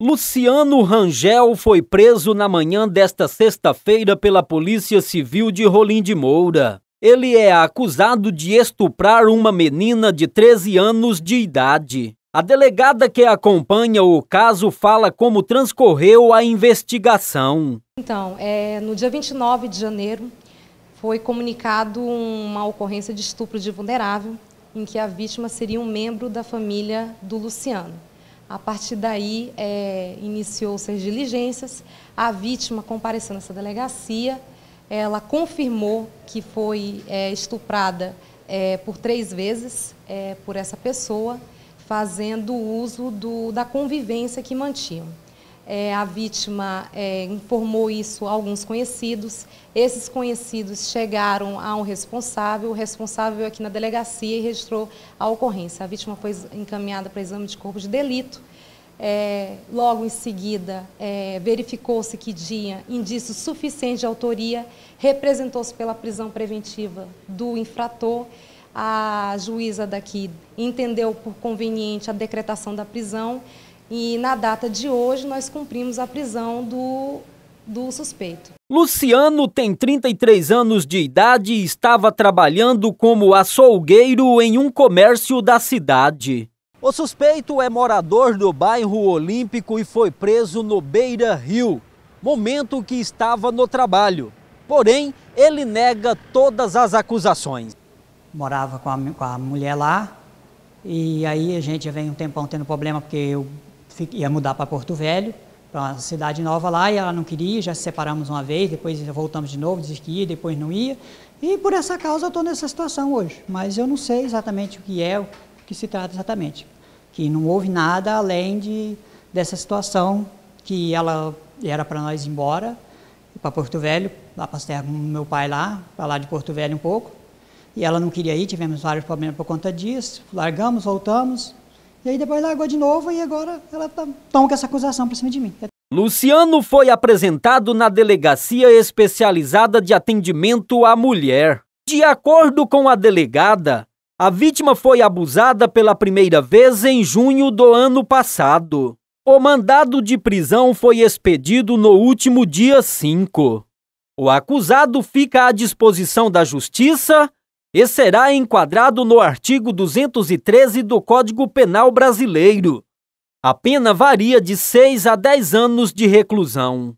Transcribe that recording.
Luciano Rangel foi preso na manhã desta sexta-feira pela Polícia Civil de Rolim de Moura. Ele é acusado de estuprar uma menina de 13 anos de idade. A delegada que acompanha o caso fala como transcorreu a investigação. Então, é, no dia 29 de janeiro foi comunicado uma ocorrência de estupro de vulnerável em que a vítima seria um membro da família do Luciano. A partir daí, é, iniciou-se as diligências. A vítima compareceu nessa delegacia. Ela confirmou que foi é, estuprada é, por três vezes é, por essa pessoa, fazendo uso do, da convivência que mantinham. É, a vítima é, informou isso a alguns conhecidos. Esses conhecidos chegaram a um responsável. O responsável aqui na delegacia e registrou a ocorrência. A vítima foi encaminhada para exame de corpo de delito. É, logo em seguida, é, verificou-se que tinha indícios suficientes de autoria, representou-se pela prisão preventiva do infrator a juíza daqui entendeu por conveniente a decretação da prisão e na data de hoje nós cumprimos a prisão do, do suspeito. Luciano tem 33 anos de idade e estava trabalhando como açougueiro em um comércio da cidade. O suspeito é morador do bairro Olímpico e foi preso no Beira Rio, momento que estava no trabalho. Porém, ele nega todas as acusações. Morava com a, com a mulher lá, e aí a gente vem um tempão tendo problema, porque eu ia mudar para Porto Velho, para uma cidade nova lá, e ela não queria, já se separamos uma vez, depois voltamos de novo, disse que ia, depois não ia. E por essa causa eu estou nessa situação hoje. Mas eu não sei exatamente o que é, o que se trata exatamente. Que não houve nada além de, dessa situação que ela era para nós ir embora, para Porto Velho, lá passei com meu pai lá, para lá de Porto Velho um pouco. E ela não queria ir, tivemos vários problemas por conta disso. Largamos, voltamos, e aí depois largou de novo e agora ela tá, toma com essa acusação para cima de mim. Luciano foi apresentado na Delegacia Especializada de Atendimento à Mulher. De acordo com a delegada, a vítima foi abusada pela primeira vez em junho do ano passado. O mandado de prisão foi expedido no último dia 5. O acusado fica à disposição da Justiça e será enquadrado no artigo 213 do Código Penal Brasileiro. A pena varia de 6 a 10 anos de reclusão.